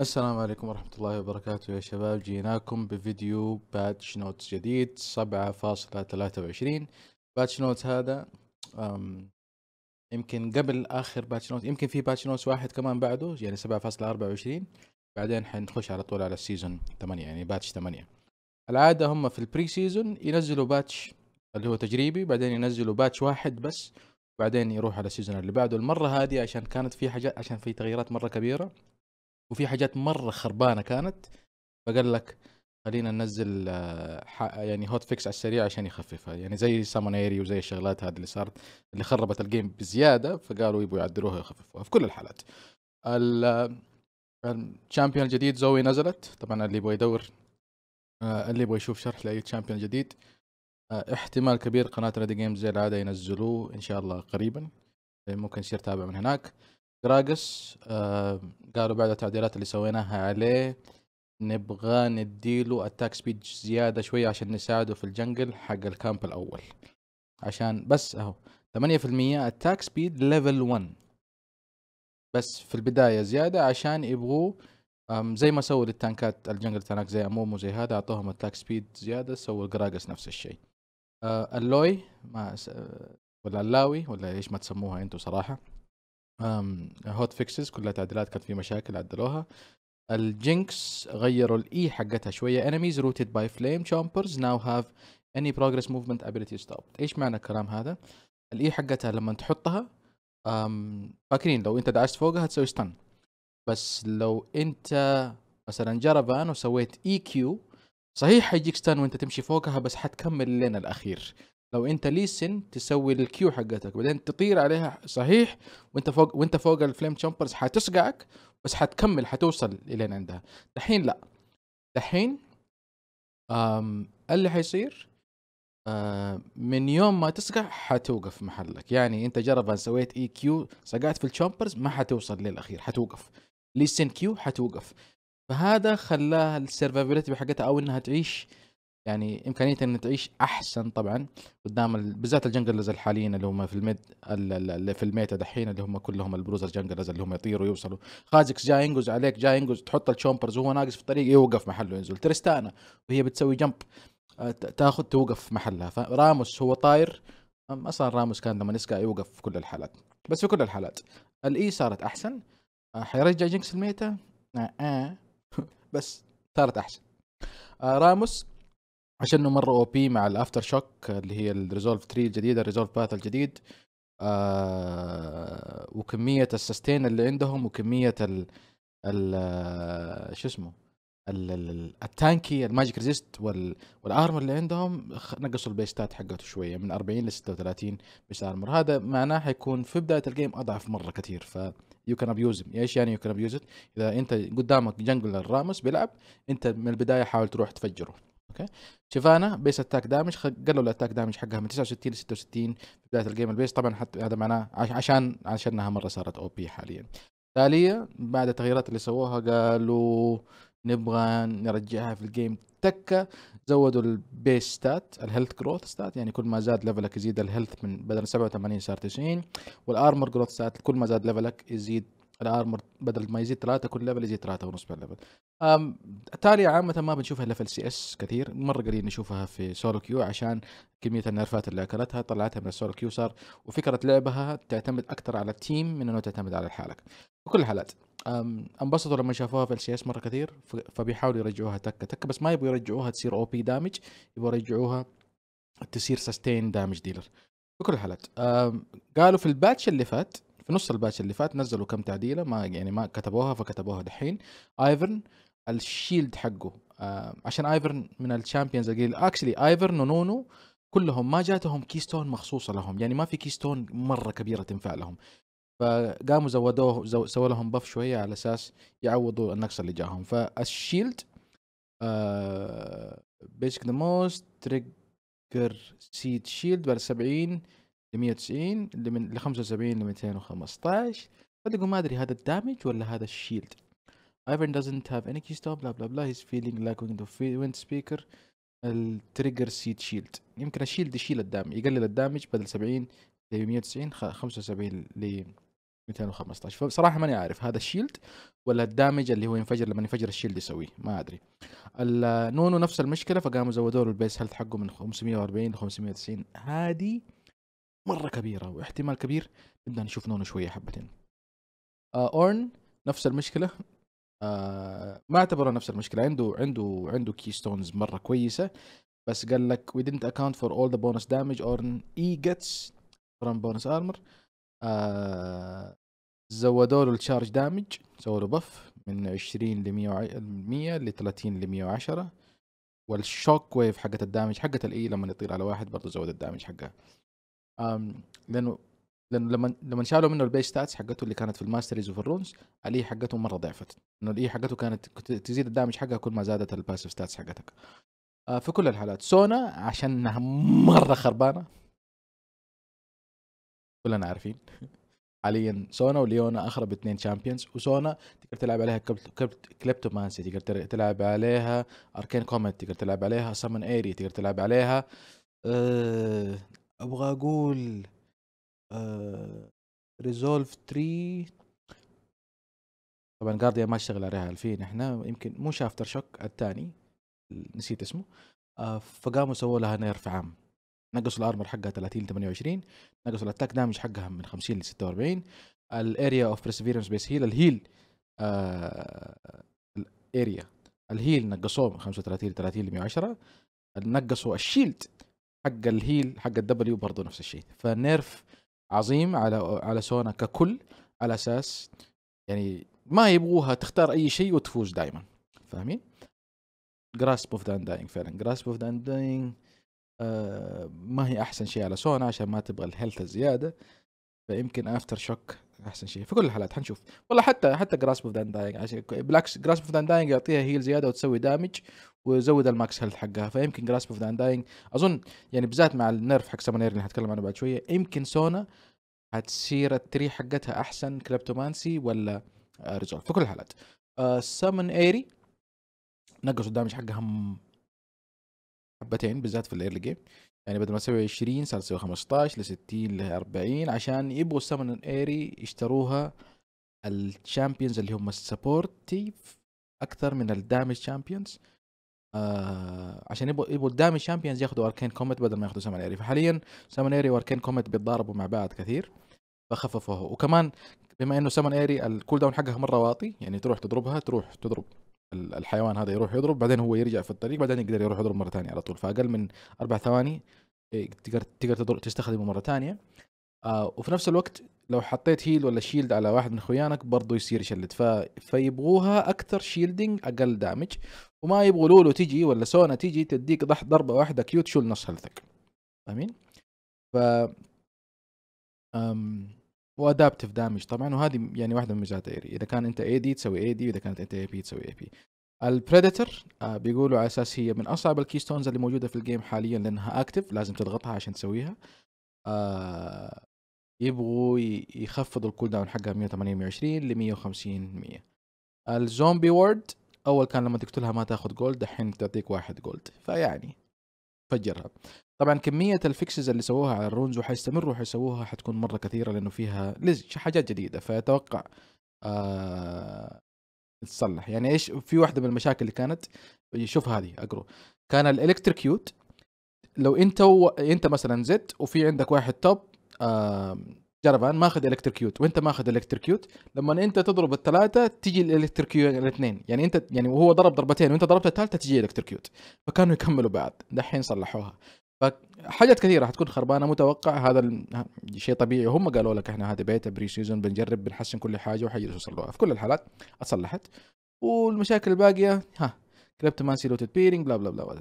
السلام عليكم ورحمة الله وبركاته يا شباب جيناكم بفيديو باتش نوتس جديد 7.23 باتش نوتس هذا يمكن قبل آخر باتش نوتس يمكن في باتش نوتس واحد كمان بعده يعني 7.24 بعدين حنخش على طول على السيزون 8 يعني باتش 8 العادة هم في البري سيزون ينزلوا باتش اللي هو تجريبي بعدين ينزلوا باتش واحد بس بعدين يروح على السيزون اللي بعده المرة هذه عشان كانت في حاجات عشان في تغييرات مرة كبيرة وفي حاجات مره خربانه كانت فقال لك خلينا ننزل آه، يعني هوت فيكس على السريع عشان يخففها يعني زي سامونيري وزي الشغلات هذه اللي صارت اللي خربت الجيم بزياده فقالوا يبغوا يعدلوها ويخففوها في كل الحالات آه، الشامبيون الجديد زوي نزلت طبعا اللي يبغى يدور آه، اللي يبغى يشوف شرح لاي شامبيون جديد احتمال كبير قناه ريدي جيمز زي العاده ينزلوه ان شاء الله قريبا ممكن يصير تابع من هناك دراجس آه، قالوا بعد التعديلات اللي سويناها عليه نبغى نديله اتاك سبيد زياده شويه عشان نساعده في الجنجل حق الكامب الاول عشان بس اهو 8% اتاك سبيد ليفل 1 بس في البدايه زياده عشان يبغوا زي ما سووا للتانكات الجنجل تانك زي امومو زي هذا اعطوهم اتاك سبيد زياده سووا الجراجس نفس الشيء آه اللوي ما س... آه، ولا اللاوي ولا ايش ما تسموها انتم صراحه هوت فيكسز كلها تعديلات كانت في مشاكل عدلوها الجينكس غيروا الاي حقتها شويه انميز روتد باي فليم تشامبرز ناو هاف اني بروجريس موفمنت ابيليتي ستوب ايش معنى الكلام هذا الاي حقتها لما تحطها فاكرين لو انت دعست فوقها تسوي ستان بس لو انت مثلا جربان وسويت اي e كيو صحيح حيجيك ستان وانت تمشي فوقها بس حتكمل لين الاخير لو انت ليسن تسوي الكيو حقتك بعدين تطير عليها صحيح وانت فوق وانت فوق الفليم تشامبرز حتصقعك بس حتكمل حتوصل الين عندها دحين لا دحين أم إيه اللي حيصير آه، من يوم ما تسقع حتوقف محلك يعني انت جربا سويت اي e كيو صقعت في الشامبرز ما حتوصل للاخير حتوقف ليسن كيو حتوقف فهذا خلاها السيرفابيلتي حقتها او انها تعيش يعني امكانيه ان تعيش احسن طبعا قدام بالذات الجنجلز الحاليين اللي هم في الميد اللي في الميتا دحين اللي هم كلهم البروز الجنجلز اللي هم يطيروا يوصلوا خازكس جاي ينقز عليك جاي ينقز تحط الشومبرز وهو ناقص في الطريق يوقف محله ينزل تريستانا وهي بتسوي جمب آه، تاخذ توقف محلها فراموس هو طاير اصلا راموس كان لما نسكا يوقف في كل الحالات بس في كل الحالات الاي صارت احسن آه، حيرجع جينكس الميتا آه. آه. بس صارت احسن راموس عشان انه مره او بي مع الافتر شوك اللي هي الريزولف 3 الجديده الريزولف باث الجديد آه وكميه السستين اللي عندهم وكميه ال ال آه، شو اسمه التانكي الماجيك ريزيست والارمر اللي عندهم نقصوا البيستات حقته شويه من 40 ل 36 بيست ارمر هذا معناه حيكون في بدايه الجيم اضعف مره كثير ف يو كان ابيوز ايش يعني يو كان ابيوز اذا انت قدامك جنجلر رامس بيلعب انت من البدايه حاول تروح تفجره اوكي شيفانا بيس اتاك دامج قالوا الاتاك دامج حقها من 69 ل 66 في بدايه الجيم البيس طبعا حتى هذا معناه عشان عشانها مره صارت او بي حاليا تاليا بعد التغييرات اللي سووها قالوا نبغى نرجعها في الجيم تكه زودوا البيس ستات الهيلث جروث ستات يعني كل ما زاد ليفلك يزيد الهيلث من بدل 87 صار 90 والارمر جروث ستات كل ما زاد ليفلك يزيد الارمر بدل ما يزيد ثلاثه كل ليفل يزيد ثلاثه ونص بالليفل ليفل تالي عامه ما بنشوفها الا في السي اس كثير مره قليل نشوفها في سولو كيو عشان كميه النرفات اللي اكلتها طلعتها من السولو كيو صار وفكره لعبها تعتمد اكثر على التيم من انه تعتمد على حالك في كل الحالات انبسطوا لما شافوها في السي اس مره كثير فبيحاولوا يرجعوها تكه تكه بس ما يبغوا يرجعوها تصير او بي دامج يبغوا يرجعوها تصير سستين دامج ديلر في كل الحالات قالوا في الباتش اللي فات في نص الباتش اللي فات نزلوا كم تعديله ما يعني ما كتبوها فكتبوها دحين ايفرن الشيلد حقه آه عشان ايفرن من الشامبيونز القليل اكشلي ايفرن ونونو كلهم ما جاتهم كيستون مخصوصه لهم يعني ما في كيستون مره كبيره تنفع لهم فقاموا زودوه زو سووا لهم بف شويه على اساس يعوضوا النقص اللي جاهم فالشيلد بيسك ذا موست تريجر سيد شيلد بعد 70 ل 190 ل 75 ل 215 فتقول ما ادري هذا الدامج ولا هذا الشيلد Ivan doesn't have any keystone بلا بلا بلا he's feeling like wind of wind speaker التريجر سيت شيلد يمكن الشيلد يشيل الدامج يقلل الدامج بدل 70 ل 190 75 ل 215 فبصراحه ماني عارف هذا الشيلد ولا الدامج اللي هو ينفجر لما ينفجر الشيلد يسويه ما ادري نونو نفس المشكله فقاموا زودوا له البيس هيلث حقه من 540 ل 590 هذه مره كبيره واحتمال كبير نبدا نشوف نونو شويه حبتين آه اورن نفس المشكله آه ما اعتبره نفس المشكله عنده عنده عنده كي ستونز مره كويسه بس قال لك وي didn't account for all the bonus damage اورن اي e جيتس from bonus armor آه زودوا له الشارج دامج سووا له بف من 20 ل 100 ل 30 ل 110 والشوك ويف حقت الدامج حقت الاي e لما يطير على واحد برضه زود الدامج حقها أم لانه لانه لما لما شالوا منه البيس ستاتس حقته اللي كانت في الماستريز وفي الرونز الاي حقته مره ضعفت انه الاي حقته كانت تزيد الدامج حقها كل ما زادت الباسف ستاتس حقتك آه، في كل الحالات سونا عشان انها مره خربانه كلنا عارفين حاليا سونا وليونا اخرب اثنين شامبيونز وسونا تقدر تلعب عليها كليبتومانسي تقدر تلعب عليها اركين كوميت تقدر تلعب عليها سمن ايري تقدر تلعب عليها أه ابغى اقول ريزولف آه، 3 طبعا جارديا ما اشتغل عليها 2000 احنا يمكن مو شافتر شوك الثاني نسيت اسمه آه، فقاموا سووا لها نيرف عام نقصوا الارمر حقها 30 ل 28 نقصوا الاتاك دامج حقها من 50 ل 46 الاريا اوف بريسفيرنس بيس هيل الهيل الاريا الهيل نقصوه من 35 ل 30 ل 110 نقصوا الشيلد حق الهيل حق الدبليو برضه نفس الشيء فنيرف عظيم على على سونا ككل على اساس يعني ما يبغوها تختار اي شيء وتفوز دائما فاهمين؟ جراسب اوف ذا انداينج فعلا جراسب اوف ذا انداينج ما هي احسن شيء على سونا عشان ما تبغى الهيلث الزياده فيمكن افتر شوك احسن شيء في كل الحالات حنشوف والله حتى حتى جراس اوف دان داينج عشان بالعكس جراس اوف دان داينج يعطيها هيل زياده وتسوي دامج ويزود الماكس هيلث حقها فيمكن جراس اوف دان داينج اظن يعني بالذات مع النيرف حق سامونير اللي حتكلم عنه بعد شويه يمكن سونا حتصير التري حقتها احسن كليبتومانسي ولا ريزولف آه، في كل الحالات سامون آه، ايري نقصوا الدامج حقها حبتين بالذات في الايرلي جيم يعني بدل ما تسوي 20 صار تسوي 15 ل 60 ل 40 عشان يبغوا السمن ايري يشتروها الشامبيونز اللي هم السبورتيف اكثر من الدامج شامبيونز آه عشان يبغوا يبغوا الدامج شامبيونز ياخذوا اركين كوميت بدل ما ياخذوا سمن ايري فحاليا سمن ايري واركين كوميت بيتضاربوا مع بعض كثير فخففوه وكمان بما انه سمن ايري الكول داون حقها مره واطي يعني تروح تضربها تروح تضرب الحيوان هذا يروح يضرب بعدين هو يرجع في الطريق بعدين يقدر يروح يضرب مره ثانيه على طول فاقل من اربع ثواني إيه، تقدر تقدر تستخدمه مره ثانيه آه، وفي نفس الوقت لو حطيت هيل ولا شيلد على واحد من خويانك برضه يصير يشلد ف... فيبغوها اكثر شيلدنج اقل دامج وما يبغوا لولو تجي ولا سونا تجي تديك ضربه واحده كيوت شو نص هلتك فاهمين؟ ف أم... وادابتف دامج طبعا وهذه يعني واحده من ميزات ايري اذا كان انت اي دي تسوي اي دي واذا كانت انت اي بي تسوي اي بي البريدتر بيقولوا على اساس هي من اصعب الكيستونز اللي موجوده في الجيم حاليا لانها اكتف لازم تضغطها عشان تسويها آه، يبغوا يخفضوا الكول داون حقها 128 ل 150 100 الزومبي وورد اول كان لما تقتلها ما تاخذ جولد الحين تعطيك واحد جولد فيعني فجرها طبعا كميه الفيكسز اللي سووها على الرونز وحيستمروا حيسووها حتكون مره كثيره لانه فيها حاجات جديده فاتوقع آه تصلح يعني ايش في واحده من المشاكل اللي كانت شوف هذه اقرو كان الالكتريكيوت لو انت و... انت مثلا زد وفي عندك واحد توب آه جربان ماخذ الكتريكيوت وانت ماخذ الكتريكيوت لما انت تضرب الثلاثه تجي الالكتريكيوت الاثنين يعني انت يعني وهو ضرب ضربتين وانت ضربت الثالثه تجي الكتريكيوت فكانوا يكملوا بعض دحين صلحوها فحاجات كثيره حتكون خربانه متوقع هذا شيء طبيعي هم قالوا لك احنا هذا بيتا بري سيزون بنجرب بنحسن كل حاجه وحيجلسوا يصلحوها في كل الحالات اتصلحت والمشاكل الباقيه ها كليب لوتد بيرنج بلا بلا بلا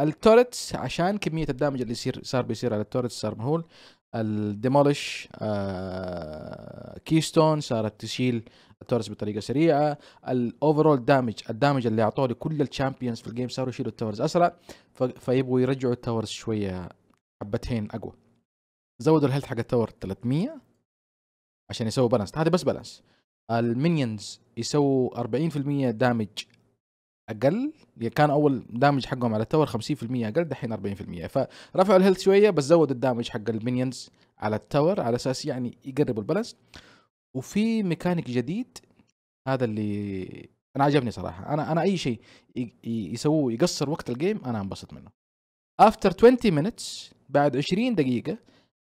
التورتس عشان كميه الدمج اللي يصير صار بيصير على التورتس صار مهول الديمولش آه، كيستون صارت تشيل التورس بطريقه سريعه الاوفرول دامج الدامج اللي اعطوه لكل الشامبيونز في الجيم صاروا يشيلوا التورز اسرع فيبغوا يرجعوا التورس شويه حبتين اقوى زودوا الهيلث حق التور 300 عشان يسووا بالانس هذا بس بالانس المينيونز يسووا 40% دامج اقل يعني كان اول دامج حقهم على التاور 50% اقل دحين 40% فرفعوا الهيلث شويه بس زودوا الدامج حق المينيونز على التاور على اساس يعني يقربوا البلس وفي ميكانيك جديد هذا اللي انا عجبني صراحه انا انا اي شيء يسووه يقصر وقت الجيم انا انبسط منه افتر 20 minutes بعد 20 دقيقه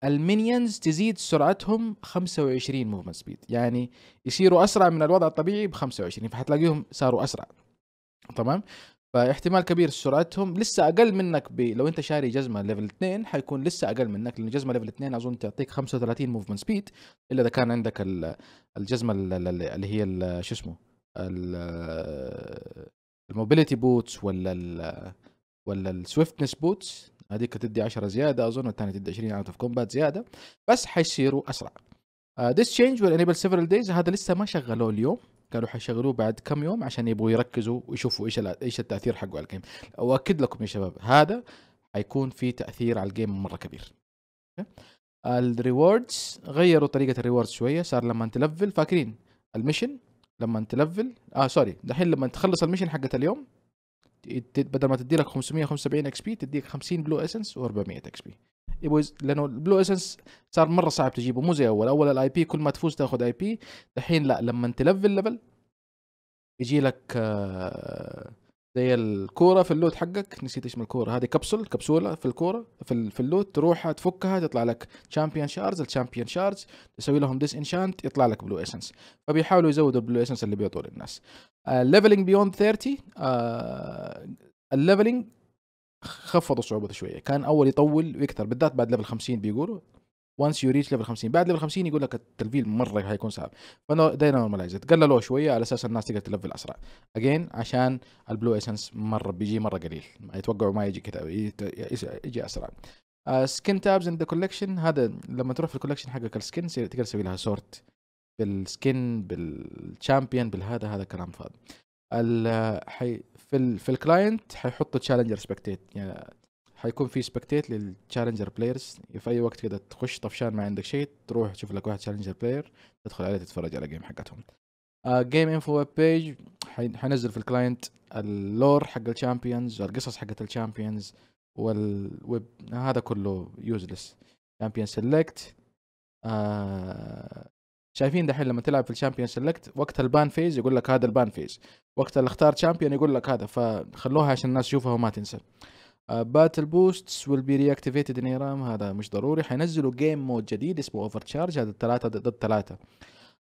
المينيونز تزيد سرعتهم 25 موفمنت سبيد يعني يصيروا اسرع من الوضع الطبيعي ب 25 فحتلاقيهم صاروا اسرع تمام فاحتمال كبير سرعتهم لسه اقل منك ب... لو انت شاري جزمه ليفل 2 حيكون لسه اقل منك لان جزمه ليفل 2 اظن تعطيك 35 موفمنت سبيد الا اذا كان عندك الجزمه اللي هي شو اسمه الموبيليتي بوتس ولا ال ولا السويفتنس بوتس هذيك تدي 10 زياده اظن والثانيه تدي 20 اوت اوف كومبات زياده بس حيصيروا اسرع ذس تشينج ويل انيبل سيفرال دايز هذا لسه ما شغلوه اليوم قالوا حيشغلوه بعد كم يوم عشان يبغوا يركزوا ويشوفوا ايش ايش التاثير حقه على الجيم واكد لكم يا شباب هذا حيكون في تاثير على الجيم مره كبير الريوردز غيروا طريقه الريوردز شويه صار لما تلفل فاكرين المشن لما تلفل اه سوري دحين لما تخلص المشن حقت اليوم بدل ما تدي لك 575 اكس بي تديك 50 بلو اسنس و400 اكس بي يبغوا لانه البلو اسنس صار مره صعب تجيبه مو زي اول اول الاي بي كل ما تفوز تاخذ اي بي الحين لا لما تلفل ليفل يجي لك آه، زي الكوره في اللوت حقك نسيت اسم الكوره هذه كبسول كبسوله في الكوره في, في اللوت تروحها تفكها تطلع لك تشامبيون شارز الشامبيون شارز تسوي لهم ديس انشانت يطلع لك بلو اسنس فبيحاولوا يزودوا البلو اسنس اللي بيعطوه للناس الليفلنج بيوند 30 الليفلنج خفضوا صعوبته شويه كان اول يطول ويكثر بالذات بعد ليفل 50 بيقولوا وانس يو ريتش ليفل 50 بعد ليفل 50 يقول لك التلفيل مره حيكون صعب فانا داينورماليزد قللوه شويه على اساس الناس تقدر تلفل اسرع اجين عشان البلو اسنس مره بيجي مره قليل يتوقعوا ما يجي كذا يجي اسرع سكين تابز ان ذا كولكشن هذا لما تروح في الكولكشن حقك السكين تقدر تسوي لها سورت بالسكين بالشامبيون بالهذا هذا كلام فاضي في ال في الكلاينت حيحطوا تشالنجر سبكتيت يعني حيكون في سبكتيت للتشالنجر بلايرز في اي وقت كده تخش طفشان ما عندك شيء تروح تشوف لك واحد تشالنجر بلاير تدخل عليه تتفرج على جيم حقتهم جيم انفو ويب بيج حنزل في الكلاينت اللور حق الشامبيونز والقصص حقت الشامبيونز والويب هذا كله يوزلس شامبيون سيلكت شايفين دحين لما تلعب في الشامبيون سيلكت وقت البان فيز يقول لك هذا البان فيز وقت اللي اختار شامبيون يقول لك هذا فخلوها عشان الناس تشوفها وما تنسى باتل بوستس ويل بي رياكتيفيتد ان رام هذا مش ضروري حينزلوا جيم مود جديد اسمه اوفر تشارج هذا الثلاثه ضد ثلاثه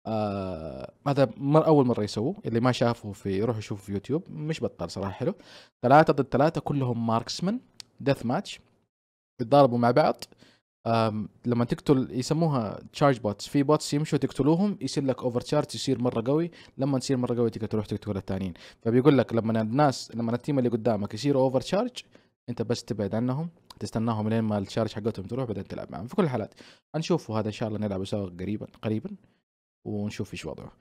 آه هذا مر اول مره يسووه اللي ما شافه في يروح يشوفه في يوتيوب مش بطل صراحه حلو ثلاثه ضد ثلاثه كلهم ماركسمن ديث ماتش يتضاربوا مع بعض لما تقتل يسموها تشارج بوتس في بوتس يمشوا تقتلوهم يصير لك اوفر تشارج يصير مره قوي لما تصير مره قوي تقدر تروح تقتل الثانيين فبيقول لك لما الناس لما التيم اللي قدامك يصير اوفر تشارج انت بس تبعد عنهم تستناهم لين ما التشارج حقتهم تروح بعدين تلعب معهم في كل الحالات هنشوفه هذا ان شاء الله نلعبه سوا قريبا قريبا ونشوف ايش وضعه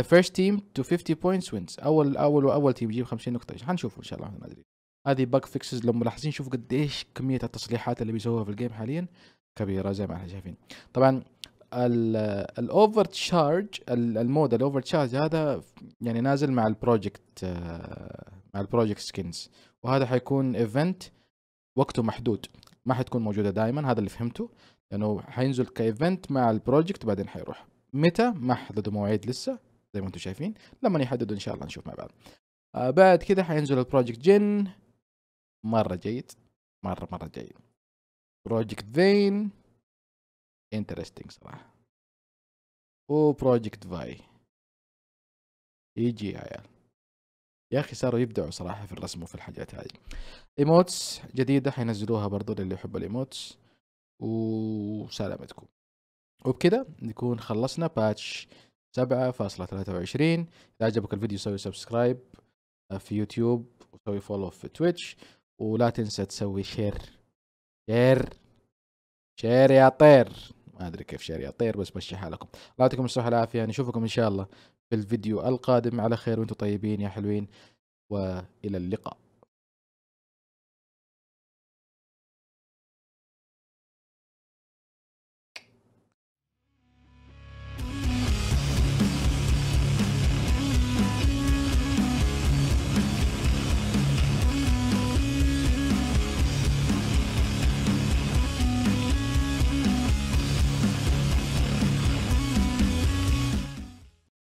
The first team to 50 points wins اول اول واول تيم يجيب 50 نقطه حنشوفه ان شاء الله ما ادري هذه باك فيكسز لو ملاحظين شوف قديش كميه التصليحات اللي بيسووها في الجيم حاليا كبيره زي ما احنا شايفين طبعا الاوفر تشارج المود الاوفر تشارج هذا يعني نازل مع البروجكت آه، مع البروجكت سكنز وهذا حيكون ايفنت وقته محدود ما حتكون موجوده دائما هذا اللي فهمته لانه حينزل كايفنت مع البروجكت بعدين حيروح متى ما حددوا مواعيد لسه زي ما انتم شايفين لما يحددوا ان شاء الله نشوف مع بعض آه بعد كده حينزل البروجكت جن مره جيد مره مره جيد بروجكت فين انترستنج صراحه بروجكت فاي يجي يا عيال يا اخي صاروا يبدعوا صراحه في الرسم وفي الحاجات هذه ايموتس جديده حينزلوها برضو للي يحب الايموتس وسلامتكم وبكذا نكون خلصنا باتش 7.23 اذا عجبك الفيديو سوي سبسكرايب آه، في يوتيوب وسوي فولو في تويتش ولا تنسى تسوي شير شير شير يا طير ما ادري كيف شير يا طير بس مشي حالكم الله يعطيكم الصحه والعافيه نشوفكم ان شاء الله في الفيديو القادم على خير وانتم طيبين يا حلوين والى اللقاء